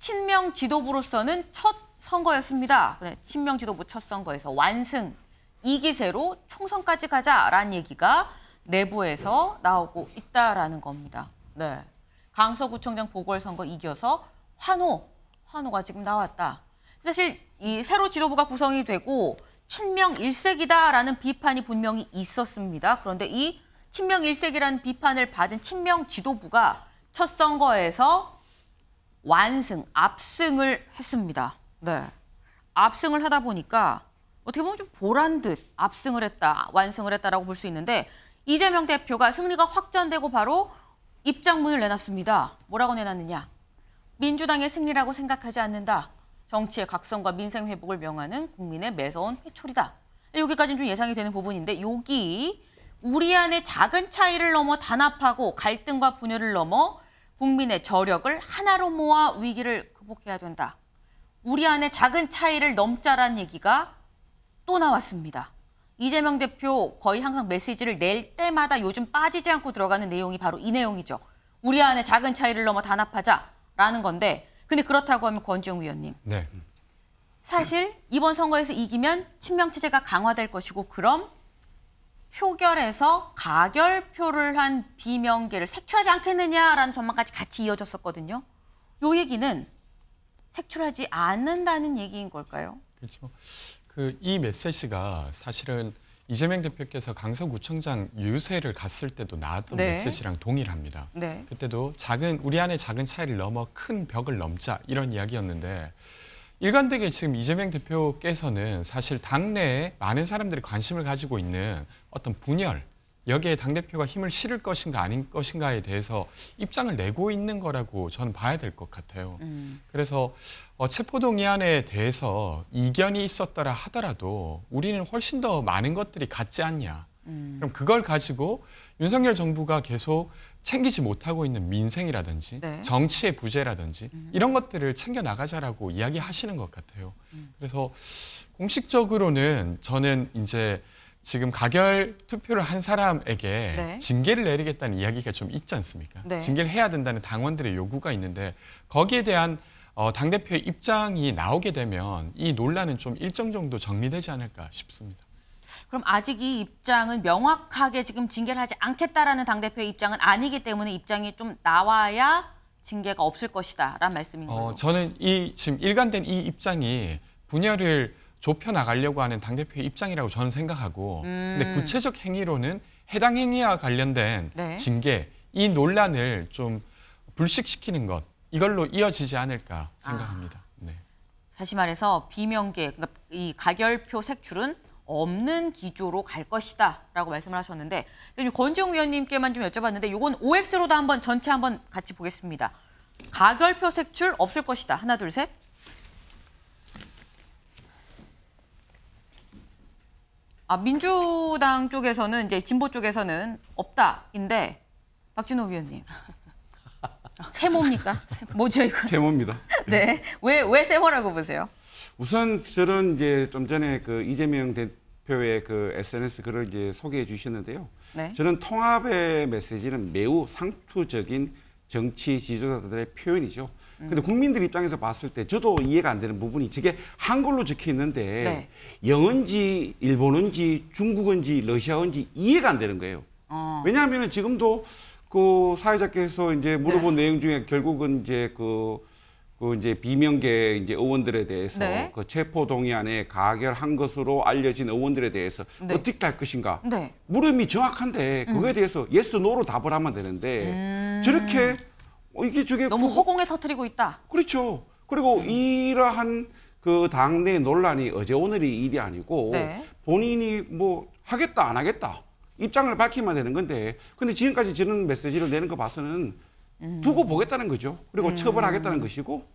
친명 지도부로서는 첫 선거였습니다. 네, 친명 지도부 첫 선거에서 완승, 이기세로 총선까지 가자라는 얘기가 내부에서 나오고 있다라는 겁니다. 네. 강서구청장 보궐선거 이겨서 환호, 환호가 지금 나왔다. 사실 이 새로 지도부가 구성이 되고 친명 일색이다라는 비판이 분명히 있었습니다. 그런데 이 친명 일색이라는 비판을 받은 친명 지도부가 첫 선거에서 완승, 압승을 했습니다. 네. 압승을 하다 보니까 어떻게 보면 좀 보란 듯 압승을 했다, 완승을 했다라고 볼 수 있는데 이재명 대표가 승리가 확전되고 바로 입장문을 내놨습니다. 뭐라고 내놨느냐? 민주당의 승리라고 생각하지 않는다. 정치의 각성과 민생 회복을 명하는 국민의 매서운 회초리다. 여기까지는 좀 예상이 되는 부분인데 여기 우리 안의 작은 차이를 넘어 단합하고 갈등과 분열을 넘어 국민의 저력을 하나로 모아 위기를 극복해야 된다. 우리 안의 작은 차이를 넘자란 얘기가 또 나왔습니다. 이재명 대표 거의 항상 메시지를 낼 때마다 요즘 빠지지 않고 들어가는 내용이 바로 이 내용이죠. 우리 안의 작은 차이를 넘어 단합하자라는 건데 근데 그렇다고 하면 권지웅 의원님. 네. 사실 이번 선거에서 이기면 친명 체제가 강화될 것이고 그럼 표결에서 가결표를 한 비명계를 색출하지 않겠느냐라는 전망까지 같이 이어졌었거든요. 요 얘기는 색출하지 않는다는 얘기인 걸까요? 그렇죠. 그 이 메시지가 사실은 이재명 대표께서 강서구청장 유세를 갔을 때도 나왔던 네. 메시지랑 동일합니다. 네. 그때도 작은 우리 안의 작은 차이를 넘어 큰 벽을 넘자 이런 이야기였는데 일관되게 지금 이재명 대표께서는 사실 당내에 많은 사람들이 관심을 가지고 있는 어떤 분열, 여기에 당대표가 힘을 실을 것인가 아닌 것인가에 대해서 입장을 내고 있는 거라고 저는 봐야 될 것 같아요. 음. 그래서 어, 체포동의안에 대해서 이견이 있었더라 하더라도 우리는 훨씬 더 많은 것들이 같지 않냐. 음. 그럼 그걸 가지고 윤석열 정부가 계속 챙기지 못하고 있는 민생이라든지 네. 정치의 부재라든지 음. 이런 것들을 챙겨 나가자라고 이야기하시는 것 같아요. 음. 그래서 공식적으로는 저는 이제 지금 가결 투표를 한 사람에게 네. 징계를 내리겠다는 이야기가 좀 있지 않습니까? 네. 징계를 해야 된다는 당원들의 요구가 있는데 거기에 대한 어, 당대표의 입장이 나오게 되면 이 논란은 좀 일정 정도 정리되지 않을까 싶습니다. 그럼 아직 이 입장은 명확하게 지금 징계를 하지 않겠다라는 당대표의 입장은 아니기 때문에 입장이 좀 나와야 징계가 없을 것이다 라는 말씀인 가요 어, 저는 이 지금 일관된 이 입장이 분야를 좁혀 나가려고 하는 당대표의 입장이라고 저는 생각하고 음. 근데 구체적 행위로는 해당 행위와 관련된 네. 징계 이 논란을 좀 불식시키는 것 이걸로 이어지지 않을까 아. 생각합니다. 아. 네. 다시 말해서 비명계 그러니까 이 가결표 색출은 없는 기조로 갈 것이다 라고 말씀을 하셨는데 권지웅 의원님께만 좀 여쭤봤는데 이건 o x 로도 한번 전체 한번 같이 보겠습니다. 가결표 색출 없을 것이다. 하나 둘 셋. 아, 민주당 쪽에서는 이제 진보 쪽에서는 없다인데 박진호 위원님 세모입니까? 뭐죠 이거? 세모입니다. 네, 왜 왜 세모라고 보세요? 우선 저는 이제 좀 전에 그 이재명 대표의 그 SNS 글을 이제 소개해 주셨는데요. 네. 저는 통합의 메시지는 매우 상투적인 정치 지도자들의 표현이죠. 음. 근데 국민들 입장에서 봤을 때 저도 이해가 안 되는 부분이 저게 한글로 적혀 있는데 네. 영어인지 일본어인지 중국어인지 러시아어인지 이해가 안 되는 거예요. 어. 왜냐하면 지금도 그 사회자께서 이제 물어본 네. 내용 중에 결국은 이제 그그 이제 비명계 이제 의원들에 대해서 네. 그 체포 동의안에 가결한 것으로 알려진 의원들에 대해서 네. 어떻게 할 것인가 네. 물음이 정확한데 음. 그거에 음. 대해서 예스 노로 답을 하면 되는데 음. 저렇게 어, 이게 저게 너무 그, 허공에 터트리고 있다. 그렇죠. 그리고 음. 이러한 그 당내 논란이 어제 오늘이 일이 아니고 네. 본인이 뭐 하겠다 안 하겠다 입장을 밝히면 되는 건데 근데 지금까지 저는 메시지를 내는 거 봐서는 음. 두고 보겠다는 거죠. 그리고 처벌하겠다는 음. 것이고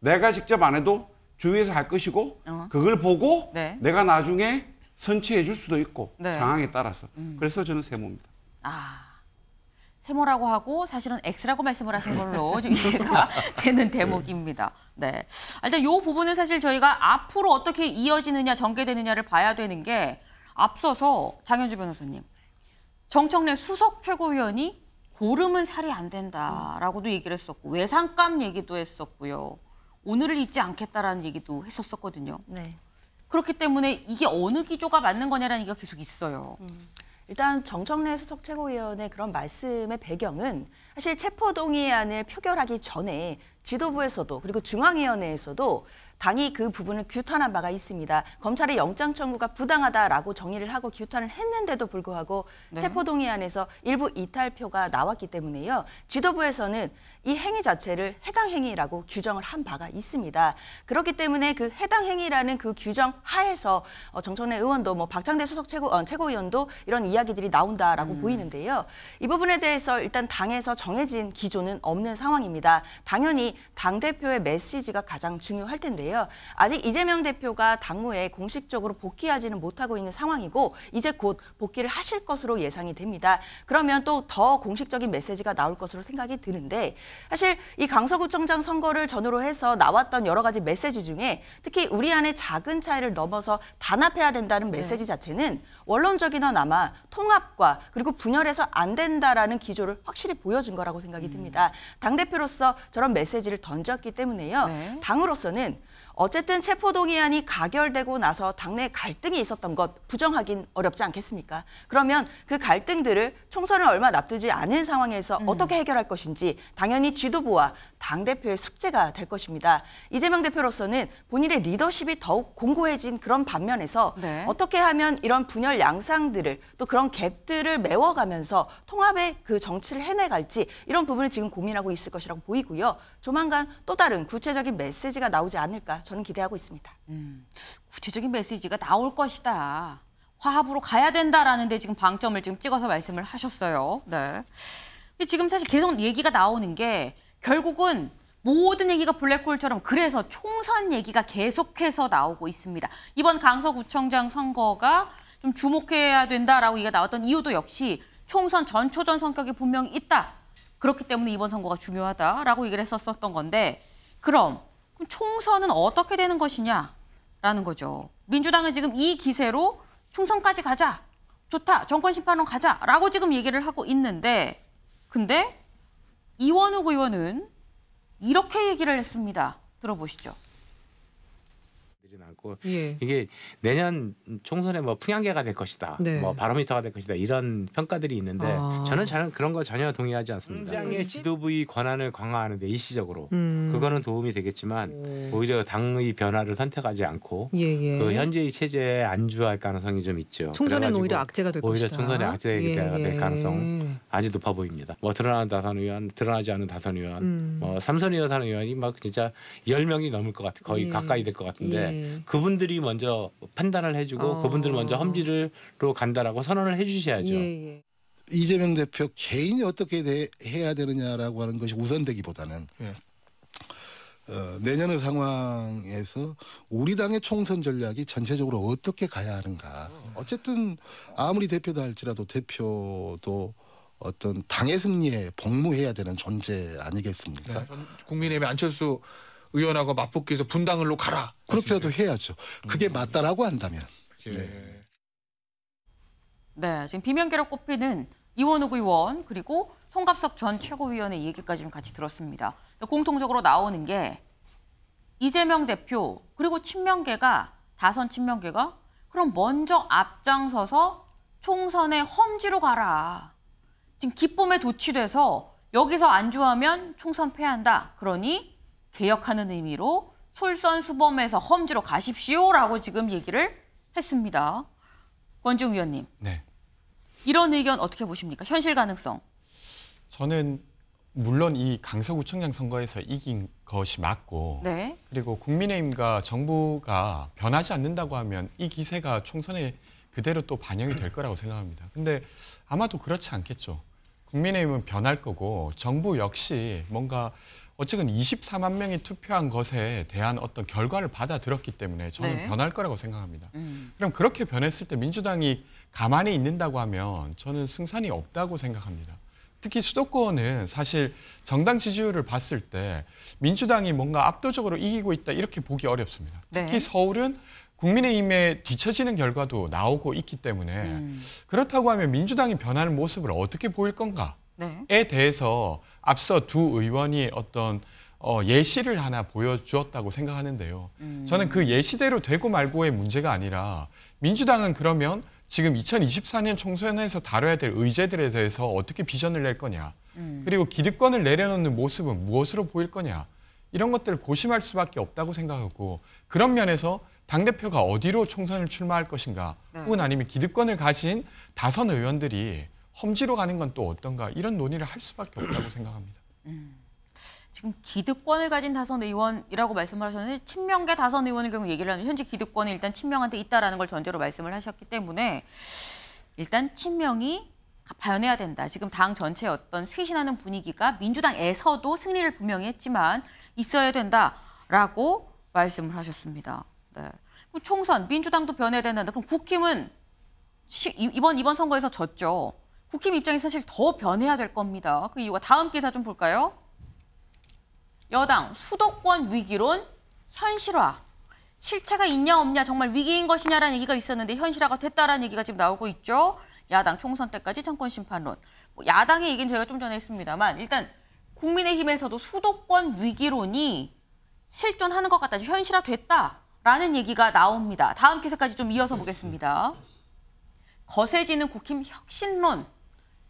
내가 직접 안 해도 주위에서 할 것이고 어. 그걸 보고 네. 내가 나중에 선취해 줄 수도 있고 네. 상황에 따라서 음. 그래서 저는 세모입니다. 아. 세모라고 하고 사실은 X라고 말씀을 하신 걸로 좀 이해가 되는 대목입니다. 네. 아, 일단 이 부분은 사실 저희가 앞으로 어떻게 이어지느냐, 전개되느냐를 봐야 되는 게 앞서서 장현주 변호사님, 정청래 수석 최고위원이 보름은 살이 안 된다라고도 얘기를 했었고 외상감 얘기도 했었고요. 오늘을 잊지 않겠다라는 얘기도 했었었거든요. 네. 그렇기 때문에 이게 어느 기조가 맞는 거냐라는 얘기가 계속 있어요. 음. 일단 정청래 수석 최고위원의 그런 말씀의 배경은 사실 체포동의안을 표결하기 전에 지도부에서도 그리고 중앙위원회에서도 당이 그 부분을 규탄한 바가 있습니다. 검찰의 영장 청구가 부당하다라고 정의를 하고 규탄을 했는데도 불구하고 네. 체포동의안에서 일부 이탈표가 나왔기 때문에요. 지도부에서는 이 행위 자체를 해당 행위라고 규정을 한 바가 있습니다. 그렇기 때문에 그 해당 행위라는 그 규정 하에서 어, 정청래 의원도 뭐 박창대 수석 최고, 어, 최고위원도 이런 이야기들이 나온다라고 음. 보이는데요. 이 부분에 대해서 일단 당에서 정해진 기조는 없는 상황입니다. 당연히 당대표의 메시지가 가장 중요할 텐데요. 있는데요. 아직 이재명 대표가 당무에 공식적으로 복귀하지는 못하고 있는 상황이고 이제 곧 복귀를 하실 것으로 예상이 됩니다. 그러면 또 더 공식적인 메시지가 나올 것으로 생각이 드는데 사실 이 강서구청장 선거를 전후로 해서 나왔던 여러 가지 메시지 중에 특히 우리 안에 작은 차이를 넘어서 단합해야 된다는 네. 메시지 자체는 원론적이나아마 통합과 그리고 분열해서 안 된다라는 기조를 확실히 보여준 거라고 생각이 음. 듭니다. 당 대표로서 저런 메시지를 던졌기 때문에요. 네. 당으로서는 어쨌든 체포동의안이 가결되고 나서 당내 갈등이 있었던 것 부정하긴 어렵지 않겠습니까? 그러면 그 갈등들을 총선을 얼마 납두지 않은 상황에서 음. 어떻게 해결할 것인지 당연히 지도부와 당대표의 숙제가 될 것입니다. 이재명 대표로서는 본인의 리더십이 더욱 공고해진 그런 반면에서 네. 어떻게 하면 이런 분열 양상들을 또 그런 갭들을 메워가면서 통합의 그 정치를 해내갈지 이런 부분을 지금 고민하고 있을 것이라고 보이고요. 조만간 또 다른 구체적인 메시지가 나오지 않을까 저는 기대하고 있습니다. 음, 구체적인 메시지가 나올 것이다. 화합으로 가야 된다라는데 지금 방점을 지금 찍어서 말씀을 하셨어요. 네. 지금 사실 계속 얘기가 나오는 게 결국은 모든 얘기가 블랙홀처럼 그래서 총선 얘기가 계속해서 나오고 있습니다. 이번 강서구청장 선거가 좀 주목해야 된다라고 얘기가 나왔던 이유도 역시 총선 전초전 성격이 분명히 있다. 그렇기 때문에 이번 선거가 중요하다라고 얘기를 했었던 건데 그럼 총선은 어떻게 되는 것이냐라는 거죠. 민주당은 지금 이 기세로 총선까지 가자. 좋다. 정권 심판론 가자라고 지금 얘기를 하고 있는데 근데 이원욱 의원은 이렇게 얘기를 했습니다. 들어보시죠. 있고 예. 이게 내년 총선에 뭐 풍향계가 될 것이다, 네. 뭐 바로미터가 될 것이다 이런 평가들이 있는데 아. 저는 저는 그런 거 전혀 동의하지 않습니다. 당의 지도부의 권한을 강화하는데 일시적으로 음. 그거는 도움이 되겠지만 음. 오히려 당의 변화를 선택하지 않고 예예. 예. 그 현재의 체제에 안주할 가능성이 좀 있죠. 총선에는 오히려 악재가 될 오히려 것이다. 오히려 총선에 악재가 예, 될 예. 가능성 아주 높아 보입니다. 뭐 드러나는 다선 의원, 드러나지 않은 다선 의원, 음. 뭐 삼선 의원, 사선 의원이 막 진짜 열 명이 넘을 것 같아, 거의 예. 가까이 될 것 같은데. 예. 그분들이 먼저 판단을 해주고 어. 그분들 먼저 험지를로 간다라고 선언을 해주셔야죠. 예, 예. 이재명 대표 개인이 어떻게 대, 해야 되느냐라고 하는 것이 우선되기보다는 예. 어, 내년의 상황에서 우리 당의 총선 전략이 전체적으로 어떻게 가야 하는가. 어쨌든 아무리 대표도 할지라도 대표도 어떤 당의 승리에 복무해야 되는 존재 아니겠습니까? 네, 국민의힘 안철수 의원하고 맞붙기 위해서 분당을로 가라. 그렇게라도 해야죠. 그게 음. 맞다라고 한다면. 예. 네. 네, 지금 비명계로 꼽히는 이원욱 의원 그리고 송갑석 전 최고위원의 얘기까지 좀 같이 들었습니다. 공통적으로 나오는 게 이재명 대표 그리고 친명계가 다선 친명계가 그럼 먼저 앞장서서 총선의 험지로 가라. 지금 기쁨에 도취돼서 여기서 안주하면 총선 패한다. 그러니 개혁하는 의미로 솔선수범해서 험지로 가십시오라고 지금 얘기를 했습니다. 원중 위원님. 네. 이런 의견 어떻게 보십니까? 현실 가능성. 저는 물론 이 강서구청장 선거에서 이긴 것이 맞고 네. 그리고 국민의힘과 정부가 변하지 않는다고 하면 이 기세가 총선에 그대로 또 반영이 될 거라고 생각합니다. 근데 아마도 그렇지 않겠죠. 국민의힘은 변할 거고 정부 역시 뭔가 어쨌든 24만 명이 투표한 것에 대한 어떤 결과를 받아들였기 때문에 저는 네. 변할 거라고 생각합니다. 음. 그럼 그렇게 변했을 때 민주당이 가만히 있는다고 하면 저는 승산이 없다고 생각합니다. 특히 수도권은 사실 정당 지지율을 봤을 때 민주당이 뭔가 압도적으로 이기고 있다 이렇게 보기 어렵습니다. 네. 특히 서울은 국민의힘에 뒤처지는 결과도 나오고 있기 때문에 음. 그렇다고 하면 민주당이 변하는 모습을 어떻게 보일 건가? 네. 대해서 앞서 두 의원이 어떤 어, 예시를 하나 보여주었다고 생각하는데요. 음. 저는 그 예시대로 되고 말고의 문제가 아니라 민주당은 그러면 지금 2024년 총선에서 다뤄야 될 의제들에 대해서 어떻게 비전을 낼 거냐, 음. 그리고 기득권을 내려놓는 모습은 무엇으로 보일 거냐, 이런 것들을 고심할 수밖에 없다고 생각하고 그런 면에서 당대표가 어디로 총선을 출마할 것인가 네. 혹은 아니면 기득권을 가진 다선 의원들이 험지로 가는 건 또 어떤가 이런 논의를 할 수밖에 없다고 생각합니다. 음. 지금 기득권을 가진 다선 의원이라고 말씀을 하셨는데 친명계 다선 의원의 경우 얘기를 하는 현재 기득권이 일단 친명한테 있다라는 걸 전제로 말씀을 하셨기 때문에 일단 친명이 변해야 된다. 지금 당전체 어떤 쇄신하는 분위기가 민주당에서도 승리를 분명히 했지만 있어야 된다라고 말씀을 하셨습니다. 네. 그럼 총선 민주당도 변해야 된다. 그럼 국힘은 이번 이번 선거에서 졌죠. 국힘 입장이 사실 더 변해야 될 겁니다. 그 이유가 다음 기사 좀 볼까요? 여당 수도권 위기론 현실화. 실체가 있냐 없냐 정말 위기인 것이냐라는 얘기가 있었는데 현실화가 됐다라는 얘기가 지금 나오고 있죠. 야당 총선 때까지 정권 심판론. 뭐 야당의 얘기는 저희가 좀 전에 했습니다만 일단 국민의힘에서도 수도권 위기론이 실존하는 것 같다. 현실화 됐다라는 얘기가 나옵니다. 다음 기사까지 좀 이어서 보겠습니다. 거세지는 국힘 혁신론.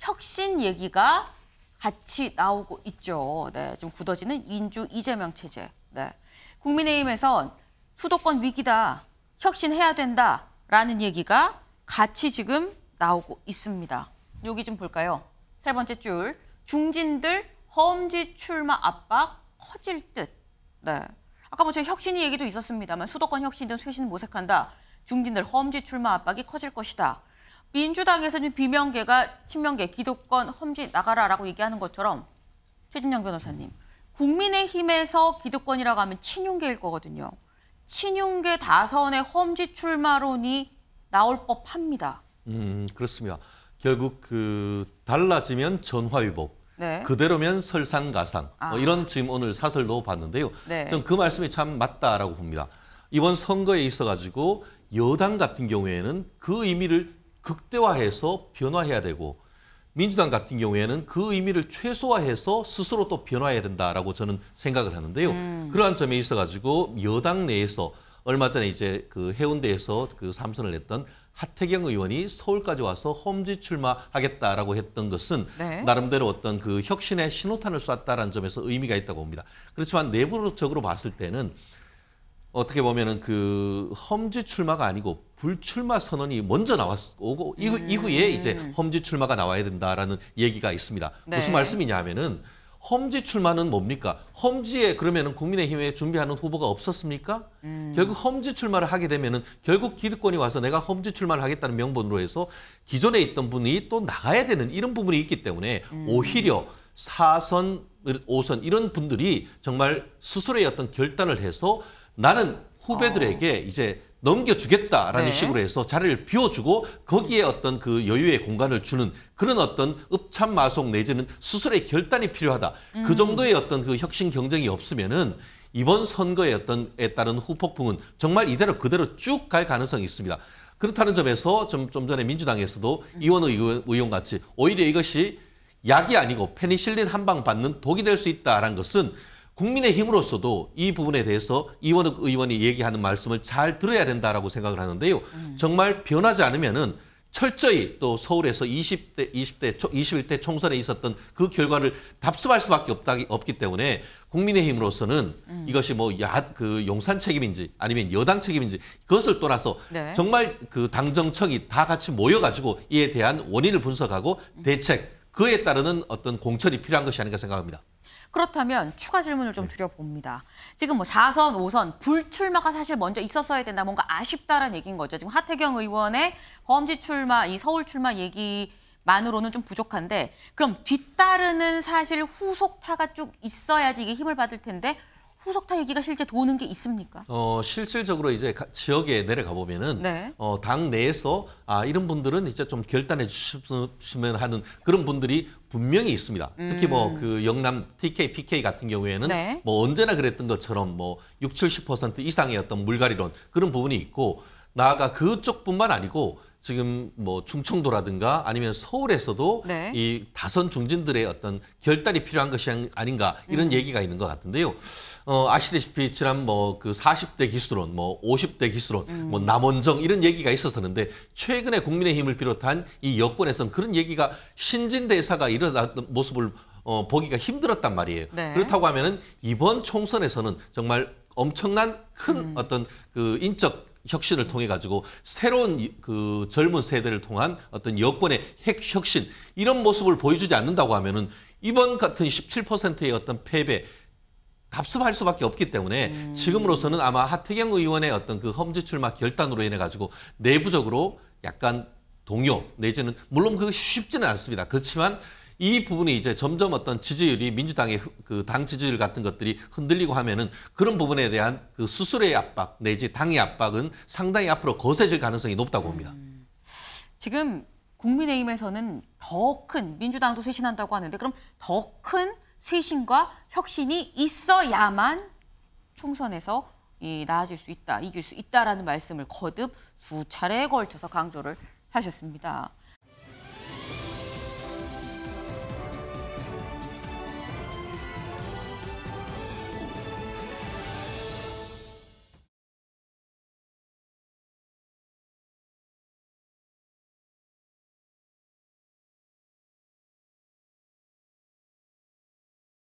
혁신 얘기가 같이 나오고 있죠. 네, 지금 굳어지는 인주 이재명 체제. 네. 국민의힘에선 수도권 위기다, 혁신해야 된다라는 얘기가 같이 지금 나오고 있습니다. 여기 좀 볼까요? 세 번째 줄, 중진들 험지 출마 압박 커질 듯. 네. 아까 뭐 저희 혁신이 얘기도 있었습니다만 수도권 혁신 등 쇄신 모색한다. 중진들 험지 출마 압박이 커질 것이다. 민주당에서는 비명계가 친명계 기득권 험지 나가라라고 얘기하는 것처럼 최진영 변호사님 국민의힘에서 기득권이라고 하면 친윤계일 거거든요. 친윤계 다선의 험지 출마론이 나올 법합니다. 음 그렇습니다. 결국 그 달라지면 전화위복, 네. 그대로면 설상가상 뭐 아. 뭐 이런 지금 오늘 사설도 봤는데요. 네. 전그 말씀이 참 맞다라고 봅니다. 이번 선거에 있어 가지고 여당 같은 경우에는 그 의미를 극대화해서 변화해야 되고 민주당 같은 경우에는 그 의미를 최소화해서 스스로 또 변화해야 된다라고 저는 생각을 하는데요. 음. 그러한 점에 있어 가지고 여당 내에서 얼마 전에 이제 그 해운대에서 그 삼선을 했던 하태경 의원이 서울까지 와서 험지 출마하겠다라고 했던 것은 네. 나름대로 어떤 그 혁신의 신호탄을 쐈다라는 점에서 의미가 있다고 봅니다. 그렇지만 내부적으로 봤을 때는 어떻게 보면은 그 험지 출마가 아니고 불출마 선언이 먼저 나왔고 이후, 음. 이후에 이제 험지 출마가 나와야 된다라는 얘기가 있습니다. 네. 무슨 말씀이냐면은 하 험지 출마는 뭡니까? 험지에 그러면은 국민의힘에 준비하는 후보가 없었습니까? 음. 결국 험지 출마를 하게 되면은 결국 기득권이 와서 내가 험지 출마를 하겠다는 명분으로 해서 기존에 있던 분이 또 나가야 되는 이런 부분이 있기 때문에 음. 오히려 사선, 오선 이런 분들이 정말 스스로의 어떤 결단을 해서 나는 후배들에게 어. 이제 넘겨주겠다라는 네. 식으로 해서 자리를 비워주고 거기에 어떤 그 여유의 공간을 주는 그런 어떤 읍참마속 내지는 수술의 결단이 필요하다. 그 음. 그 정도의 어떤 그 혁신 경쟁이 없으면은 이번 선거의 어떤 에 따른 후폭풍은 정말 이대로 그대로 쭉 갈 가능성이 있습니다. 그렇다는 점에서 좀, 좀 전에 민주당에서도 음. 이원 의원 같이 오히려 이것이 약이 아니고 페니실린 한 방 받는 독이 될 수 있다라는 것은 국민의힘으로서도 이 부분에 대해서 이원욱 의원이 얘기하는 말씀을 잘 들어야 된다라고 생각을 하는데요. 음. 정말 변하지 않으면은 철저히 또 서울에서 20대, 20대, 21대 총선에 있었던 그 결과를 답습할 수밖에 없다, 없기 때문에 국민의힘으로서는 음. 이것이 뭐 야, 그 용산 책임인지 아니면 여당 책임인지 그것을 떠나서 네. 정말 그 당정청이 다 같이 모여가지고 이에 대한 원인을 분석하고 음. 대책, 그에 따르는 어떤 공천이 필요한 것이 아닌가 생각합니다. 그렇다면 추가 질문을 좀 네. 드려봅니다. 지금 뭐 4선, 5선 불출마가 사실 먼저 있었어야 된다. 뭔가 아쉽다라는 얘기인 거죠. 지금 하태경 의원의 범지 출마, 이 서울 출마 얘기 만으로는 좀 부족한데 그럼 뒤따르는 사실 후속타가 쭉 있어야지 이게 힘을 받을 텐데 후속타 얘기가 실제 도는 게 있습니까? 어 실질적으로 이제 가, 지역에 내려가 보면은 네. 어당 내에서 아 이런 분들은 이제 좀 결단해 주시면 하는 그런 분들이 분명히 있습니다. 뭐 음. 특히 뭐 그 영남 TK, PK 같은 경우에는 네. 뭐 언제나 그랬던 것처럼 뭐 60, 70% 이상의 어떤 물갈이론 그런 부분이 있고 나아가 그쪽뿐만 아니고 지금 뭐 충청도라든가 아니면 서울에서도 네. 이 다선 중진들의 어떤 결단이 필요한 것이 아닌가 이런 음. 얘기가 있는 것 같은데요. 어, 아시다시피 지난 뭐 그 40대 기수론, 뭐 50대 기수론, 뭐 음. 뭐 남원정 이런 얘기가 있었었는데 최근에 국민의힘을 비롯한 이 여권에선 그런 얘기가 신진 대사가 일어났던 모습을 어, 보기가 힘들었단 말이에요. 네. 그렇다고 하면은 이번 총선에서는 정말 엄청난 큰 음. 어떤 그 인적 혁신을 통해 가지고 새로운 그 젊은 세대를 통한 어떤 여권의 핵 혁신 이런 모습을 보여주지 않는다고 하면은 이번 같은 17%의 어떤 패배 답습할 수밖에 없기 때문에 음. 지금으로서는 아마 하태경 의원의 어떤 그 험지 출마 결단으로 인해 가지고 내부적으로 약간 동요 내지는 물론 그거 쉽지는 않습니다. 그렇지만 이 부분이 이제 점점 어떤 지지율이 민주당의 그 당 지지율 같은 것들이 흔들리고 하면은 그런 부분에 대한 그 수술의 압박 내지 당의 압박은 상당히 앞으로 거세질 가능성이 높다고 봅니다. 음. 지금 국민의힘에서는 더 큰 민주당도 쇄신한다고 하는데 그럼 더 큰 쇄신과 혁신이 있어야만 총선에서 이 나아질 수 있다, 이길 수 있다라는 말씀을 거듭 수차례에 걸쳐서 강조를 하셨습니다.